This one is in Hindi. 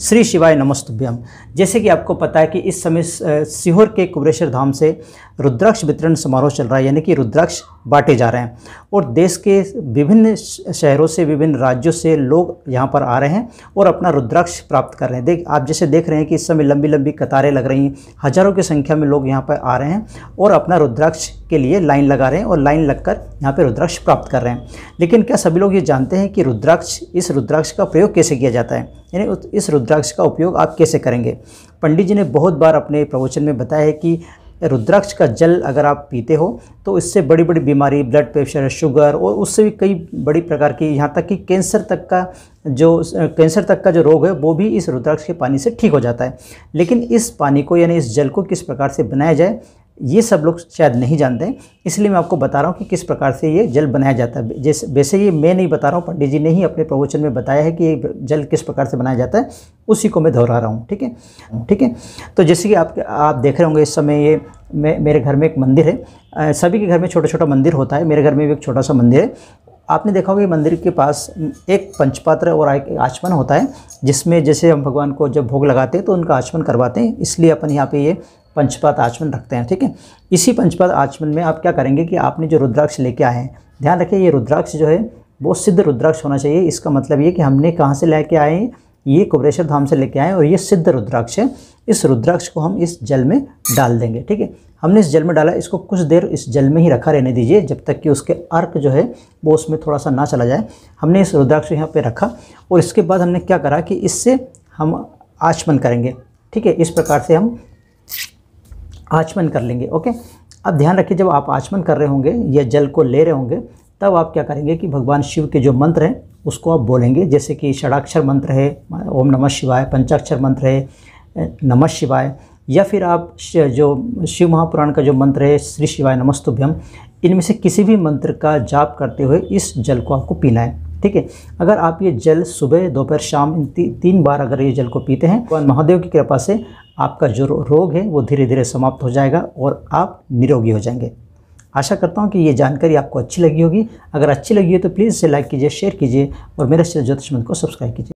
श्री शिवाय नमस्तुभ्यम जैसे कि आपको पता है कि इस समय सीहोर के कुबरेश्वर धाम से रुद्राक्ष वितरण समारोह चल रहा है यानी कि रुद्राक्ष बांटे जा रहे हैं और देश के विभिन्न शहरों से विभिन्न राज्यों से लोग यहाँ पर आ रहे हैं और अपना रुद्राक्ष प्राप्त कर रहे हैं देख आप जैसे देख रहे हैं कि इस समय लंबी लंबी कतारें लग रही हैं हज़ारों की संख्या में लोग यहाँ पर आ रहे हैं और अपना रुद्राक्ष के लिए लाइन लगा रहे हैं और लाइन लगकर यहाँ पे रुद्राक्ष प्राप्त कर रहे हैं लेकिन क्या सभी लोग ये जानते हैं कि रुद्राक्ष इस रुद्राक्ष का प्रयोग कैसे किया जाता है यानी इस रुद्राक्ष का उपयोग आप कैसे करेंगे पंडित जी ने बहुत बार अपने प्रवचन में बताया है कि रुद्राक्ष का जल अगर आप पीते हो तो इससे बड़ी बड़ी बीमारी ब्लड प्रेशर शुगर और उससे भी कई बड़ी प्रकार की यहाँ तक कि कैंसर तक का जो कैंसर तक का जो रोग है वो भी इस रुद्राक्ष के पानी से ठीक हो जाता है लेकिन इस पानी को यानी इस जल को किस प्रकार से बनाया जाए ये सब लोग शायद नहीं जानते हैं इसलिए मैं आपको बता रहा हूँ कि किस प्रकार से ये जल बनाया जाता है जैसे वैसे ये मैं नहीं बता रहा हूँ पंडित जी ने ही अपने प्रवचन में बताया है कि ये जल किस प्रकार से बनाया जाता है उसी को मैं दोहरा रहा हूँ ठीक है ठीक है तो जैसे कि आप आप देख रहे होंगे इस समय ये मे, मेरे घर में एक मंदिर है सभी के घर में छोटा छोटा मंदिर होता है मेरे घर में भी एक छोटा सा मंदिर है आपने देखा होगा मंदिर के पास एक पंचपात्र और एक आचमन होता है जिसमें जैसे हम भगवान को जब भोग लगाते हैं तो उनका आचमन करवाते हैं इसलिए अपन यहाँ पे ये पंचपात आचमन रखते हैं ठीक है इसी पंचपात आचमन में आप क्या करेंगे कि आपने जो रुद्राक्ष लेके आए हैं ध्यान रखें ये रुद्राक्ष जो है वो सिद्ध रुद्राक्ष होना चाहिए इसका मतलब ये कि हमने कहाँ से लेके आए ये कुबरेश्वर धाम से लेके आए और ये सिद्ध रुद्राक्ष है इस रुद्राक्ष को हम इस जल में डाल देंगे ठीक है हमने इस जल में डाला इसको कुछ देर इस जल में ही रखा रहने दीजिए जब तक कि उसके अर्क जो है वो उसमें थोड़ा सा ना चला जाए हमने इस रुद्राक्ष यहाँ पे रखा और इसके बाद हमने क्या करा कि इससे हम आचमन करेंगे ठीक है इस प्रकार से हम आचमन कर लेंगे ओके अब ध्यान रखिए जब आप आचमन कर रहे होंगे या जल को ले रहे होंगे तब आप क्या करेंगे कि भगवान शिव के जो मंत्र हैं उसको आप बोलेंगे जैसे कि षडाक्षर मंत्र है ओम नमः शिवाय पंचाक्षर मंत्र है नमः शिवाय या फिर आप जो शिव महापुराण का जो मंत्र है श्री शिवाय नमस्तुभ्यम इनमें से किसी भी मंत्र का जाप करते हुए इस जल को आपको पीना है ठीक है अगर आप ये जल सुबह दोपहर शाम इन ती, तीन बार अगर ये जल को पीते हैं तो महादेव की कृपा से आपका जो रोग है वो धीरे धीरे समाप्त हो जाएगा और आप निरोगी हो जाएंगे आशा करता हूँ कि ये जानकारी आपको अच्छी लगी होगी अगर अच्छी लगी हो तो प्लीज़ इसे लाइक कीजिए शेयर कीजिए और मेरे ज्योतिषमंद को सब्सक्राइब कीजिए